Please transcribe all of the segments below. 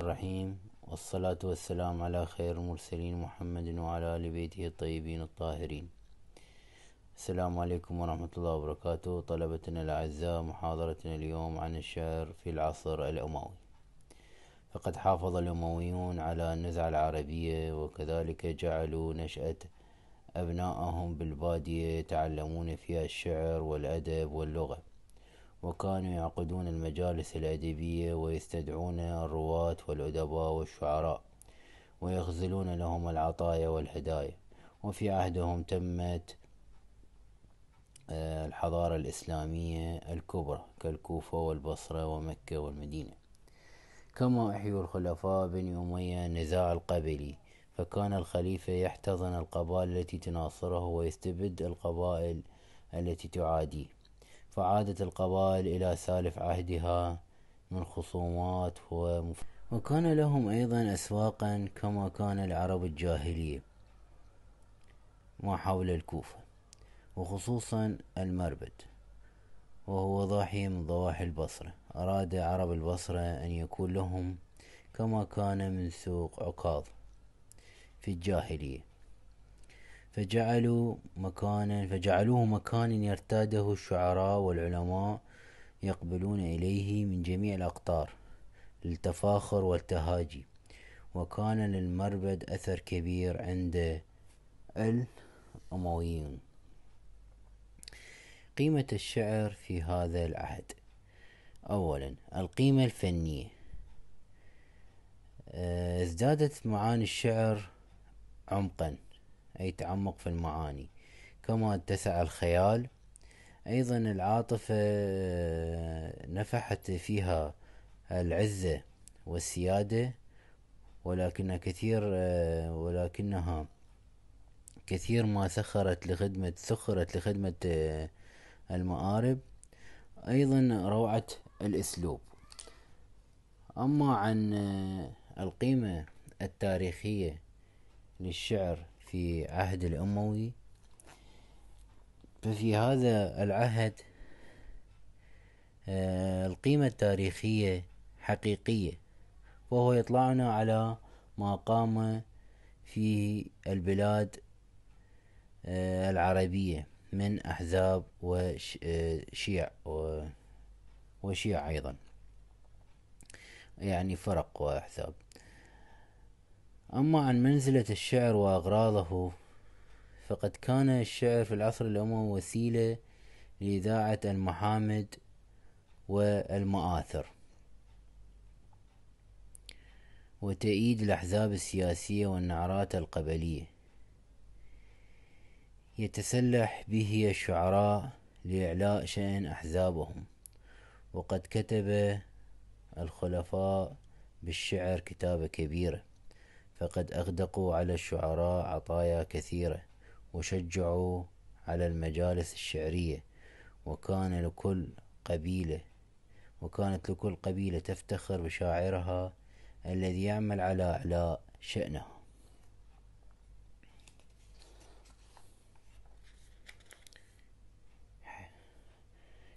الرحيم والصلاة والسلام على خير المرسلين محمد وعلى آل بيته الطيبين الطاهرين السلام عليكم ورحمة الله وبركاته طلبتنا الأعزاء محاضرتنا اليوم عن الشعر في العصر الأموي فقد حافظ الأمويون على النزعة العربية وكذلك جعلوا نشأة أبنائهم بالبادية يتعلمون فيها الشعر والأدب واللغة وكانوا يعقدون المجالس الأدبية ويستدعون الرواة والأدباء والشعراء ويخزلون لهم العطايا والهدايا وفي عهدهم تمت آه، الحضارة الإسلامية الكبرى كالكوفة والبصرة ومكة والمدينة كما أحيوا الخلفاء بني أمية النزاع القبلي فكان الخليفة يحتضن القبائل التي تناصره ويستبد القبائل التي تعاديه فعادت القبائل إلى سالف عهدها من خصومات ومف... وكان لهم أيضا أسواقا كما كان العرب الجاهلية ما حول الكوفة وخصوصا المربد وهو ضاحية من ضواحي البصرة أراد عرب البصرة أن يكون لهم كما كان من سوق عكاظ في الجاهلية فجعلوا مكانا فجعلوه مكان يرتاده الشعراء والعلماء يقبلون إليه من جميع الأقطار للتفاخر والتهاجي وكان للمربد أثر كبير عند الأمويين قيمة الشعر في هذا العهد أولا القيمة الفنية آه، ازدادت معاني الشعر عمقا أي تعمق في المعاني كما اتسع الخيال أيضا العاطفة آه، نفحت فيها العزة والسيادة ولكن كثير آه، ولكنها كثير ما سخرت لخدمة سخرت لخدمة آه، المآرب أيضا روعة الأسلوب أما عن القيمة التاريخية للشعر في عهد الأموي ففي هذا العهد آه، القيمة التاريخية حقيقية وهو يطلعنا على ما قام فيه البلاد آه، العربية من أحزاب وشيع آه، وشيع أيضا يعني فرق وأحزاب أما عن منزلة الشعر وأغراضه فقد كان الشعر في العصر الأموي وسيلة لإذاعة المحامد والمآثر وتأييد الأحزاب السياسية والنعرات القبلية يتسلح به الشعراء لإعلاء شأن أحزابهم وقد كتب الخلفاء بالشعر كتابة كبيرة فقد أغدقوا على الشعراء عطايا كثيرة وشجعوا على المجالس الشعرية وكان لكل قبيلة وكانت لكل قبيلة تفتخر بشاعرها الذي يعمل على إعلاء شأنها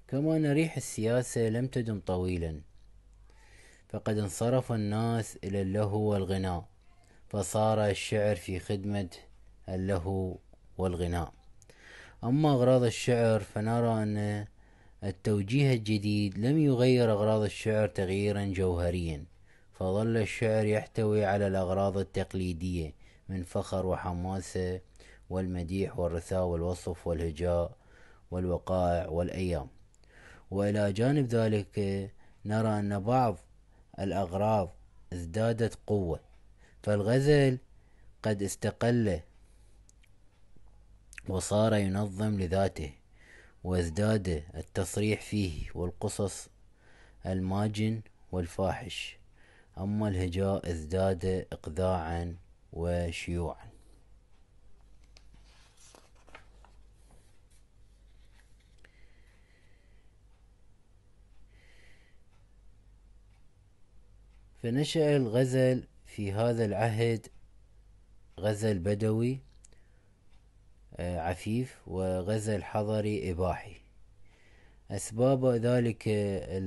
كما أن ريح السياسة لم تدم طويلا فقد انصرف الناس إلى اللهو والغناء فصار الشعر في خدمة اللهو والغناء أما أغراض الشعر فنرى أن التوجيه الجديد لم يغير أغراض الشعر تغييرا جوهريا فظل الشعر يحتوي على الأغراض التقليدية من فخر وحماسة والمديح والرثاء والوصف والهجاء والوقائع والأيام وإلى جانب ذلك نرى أن بعض الأغراض ازدادت قوة فالغزل قد استقل وصار ينظم لذاته وازداد التصريح فيه والقصص الماجن والفاحش أما الهجاء ازداد إقذاعا وشيوعا فنشأ الغزل في هذا العهد غزا البدوي آه، عفيف وغزا الحضري إباحي أسباب ذلك آه،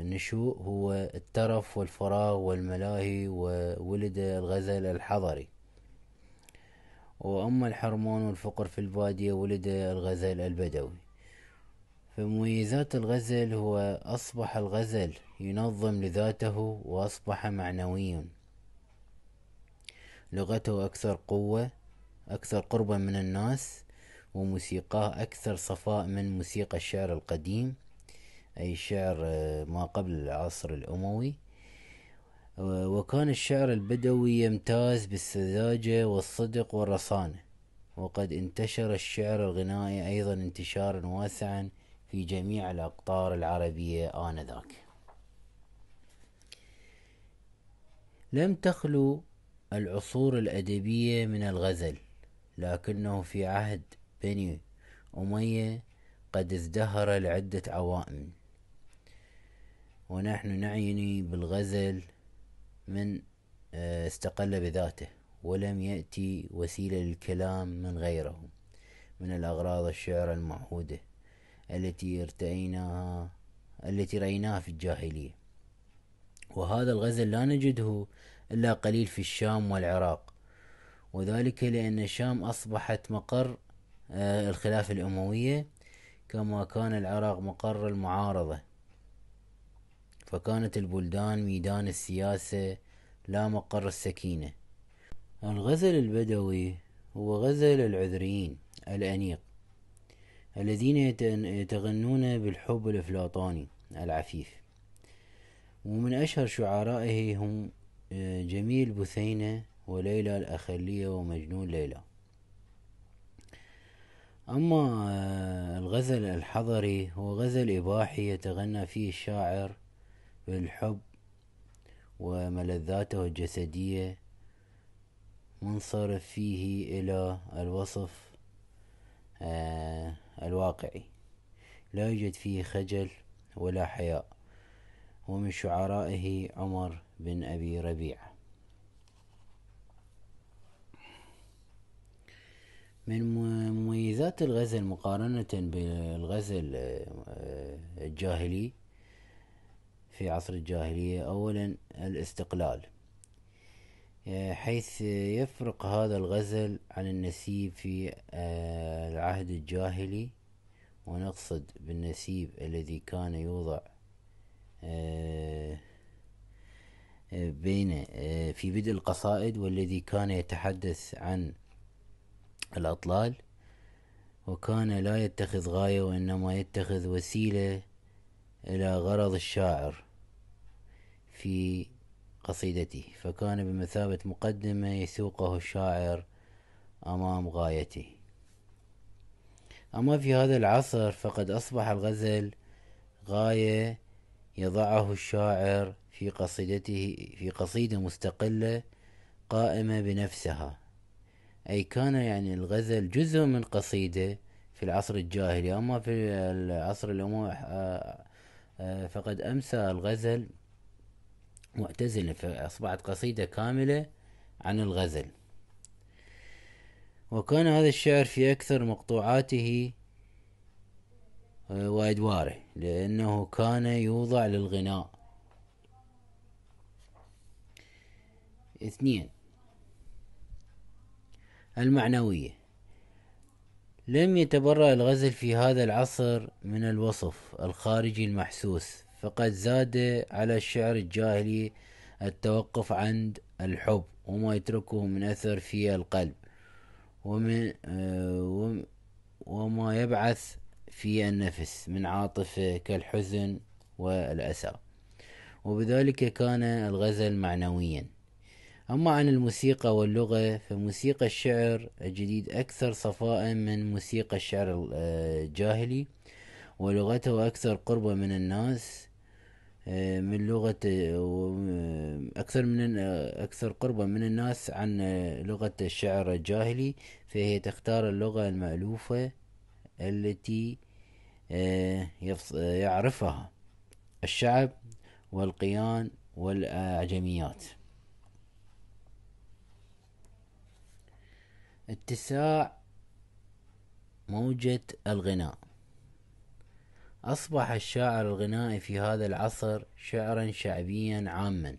النشوء هو الترف والفراغ والملاهي وولد الغزل الحضري وأما الحرمان والفقر في البادية ولد الغزل البدوي فمميزات الغزل هو أصبح الغزل ينظم لذاته وأصبح معنوي لغته أكثر قوة أكثر قربا من الناس وموسيقاه أكثر صفاء من موسيقى الشعر القديم أي شعر آه، ما قبل العصر الأموي وكان الشعر البدوي يمتاز بالسذاجة والصدق والرصانة وقد انتشر الشعر الغنائي أيضا انتشارا واسعا في جميع الأقطار العربية آنذاك لم تخلو العصور الأدبية من الغزل لكنه في عهد بني أمية قد ازدهر لعدة عوائم ونحن نعيني بالغزل من آه، استقل بذاته ولم يأتي وسيلة للكلام من غيره من الأغراض الشعر المعهودة التي ارتئيناها التي رأيناها في الجاهلية وهذا الغزل لا نجده إلا قليل في الشام والعراق وذلك لأن الشام أصبحت مقر آه، الخلافة الأموية كما كان العراق مقر المعارضة فكانت البلدان ميدان السياسة لا مقر السكينة الغزل البدوي هو غزل العذريين الأنيق الذين يتغنون بالحب الأفلاطوني العفيف ومن أشهر شعرائه هم جميل بثينة وليلى الأخلية ومجنون ليلى أما آه، الغزل الحضري هو غزل إباحي يتغنى فيه الشاعر بالحب وملذاته الجسدية منصرف فيه إلى الوصف آه، الواقعي لا يوجد فيه خجل ولا حياء ومن شعرائه عمر بن أبي ربيعة من مميزات الغزل مقارنة بالغزل آه، الجاهلي في عصر الجاهلية أولا الاستقلال آه، حيث يفرق هذا الغزل عن النسيب في آه، العهد الجاهلي ونقصد بالنسيب الذي كان يوضع آه، آه، بين آه، في بدء القصائد والذي كان يتحدث عن الأطلال وكان لا يتخذ غاية وإنما يتخذ وسيلة إلى غرض الشاعر في قصيدته فكان بمثابة مقدمة يسوقه الشاعر أمام غايته أما في هذا العصر فقد أصبح الغزل غاية يضعه الشاعر في قصيدته في قصيدة مستقلة قائمة بنفسها أي كان يعني الغزل جزء من قصيدة في العصر الجاهلي أما في العصر الأموي آه، آه، فقد أمسى الغزل معتزلا فأصبحت قصيدة كاملة عن الغزل وكان هذا الشعر في أكثر مقطوعاته وايد لأنه كان يوضع للغناء اثنين المعنوية لم يتبرأ الغزل في هذا العصر من الوصف الخارجي المحسوس فقد زاد على الشعر الجاهلي التوقف عند الحب وما يتركه من أثر في القلب ومن آه، وما يبعث في النفس من عاطفة كالحزن والأسى وبذلك كان الغزل معنويا أما عن الموسيقى واللغة فموسيقى الشعر الجديد أكثر صفاء من موسيقى الشعر الجاهلي آه، ولغته أكثر قربة من الناس آه، من لغة آه، أكثر من أكثر قربة من الناس عن لغة الشعر الجاهلي فهي تختار اللغة المألوفة التي آه، آه، يعرفها الشعب والقيان والأعجميات اتساع موجة الغناء أصبح الشاعر الغنائي في هذا العصر شعرا شعبيا عاما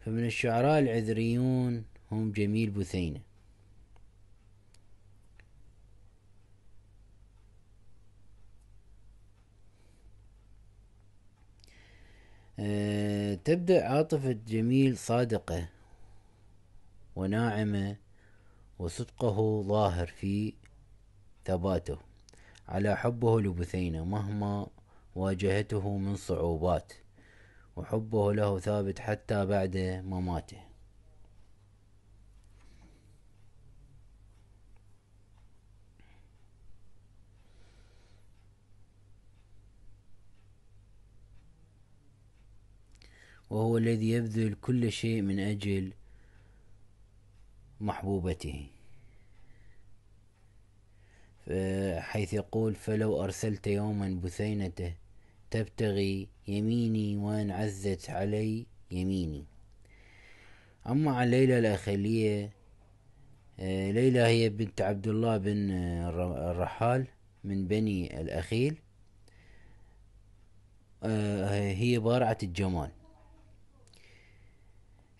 فمن الشعراء العذريون هم جميل بثينه آه، تبدأ عاطفة جميل صادقة وناعمة وصدقه ظاهر في ثباته على حبه لبثينة مهما واجهته من صعوبات وحبه له ثابت حتى بعد مماته وهو الذي يبذل كل شيء من أجل محبوبته حيث يقول فلو أرسلت يوما بثينته تبتغي يميني وإن عزت علي يميني أما عن ليلى الأخلية ليلى هي بنت عبد الله بن الرحال من بني الأخيل هي بارعة الجمال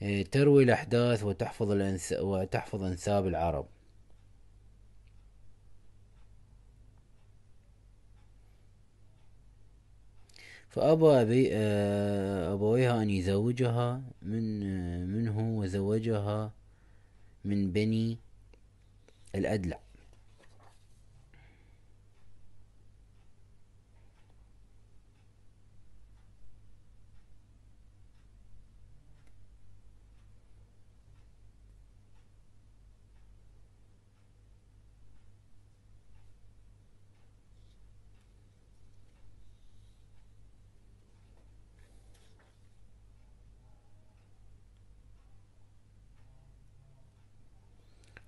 إيه، تروي الأحداث وتحفظ الأنس... وتحفظ أنساب العرب فأبى أبي آه، أبويها أن يزوجها من آه، منه وزوجها من بني الأدلع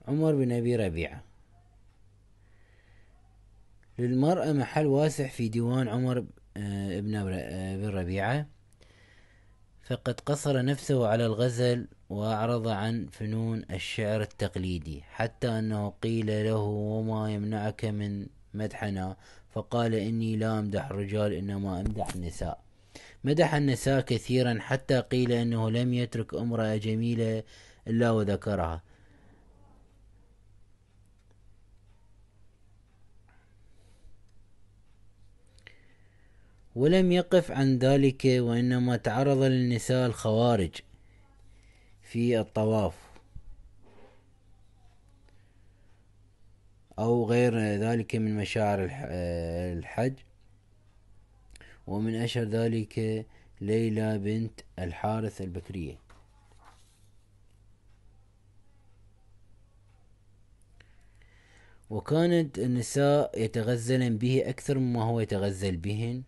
عمر بن أبي ربيعة للمرأة محل واسع في ديوان عمر آه، بن آه، أبي ربيعة فقد قصر نفسه على الغزل وأعرض عن فنون الشعر التقليدي حتى أنه قيل له وما يمنعك من مدحنا فقال إني لا أمدح الرجال إنما أمدح النساء مدح النساء كثيرا حتى قيل أنه لم يترك امرأة جميلة إلا وذكرها ولم يقف عن ذلك وإنما تعرض للنساء الخوارج في الطواف أو غير ذلك من مشاعر الحج ومن أشهر ذلك ليلى بنت الحارث البكرية وكانت النساء يتغزلن به أكثر مما هو يتغزل بهن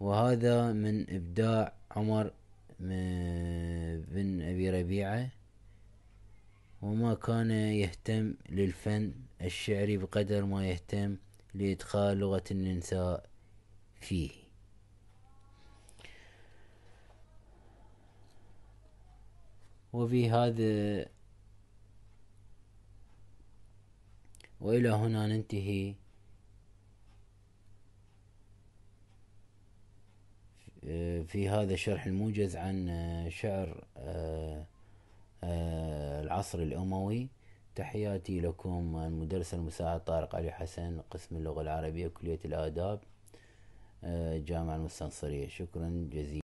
وهذا من إبداع عمر بن أبي ربيعة وما كان يهتم للفن الشعري بقدر ما يهتم لإدخال لغة النساء فيه وفي هذا وإلى هنا ننتهي في هذا الشرح الموجز عن آه، شعر آه، آه، العصر الأموي تحياتي لكم المدرس المساعد طارق علي حسن قسم اللغة العربية كلية الآداب جامعة المستنصرية شكرا جزيلا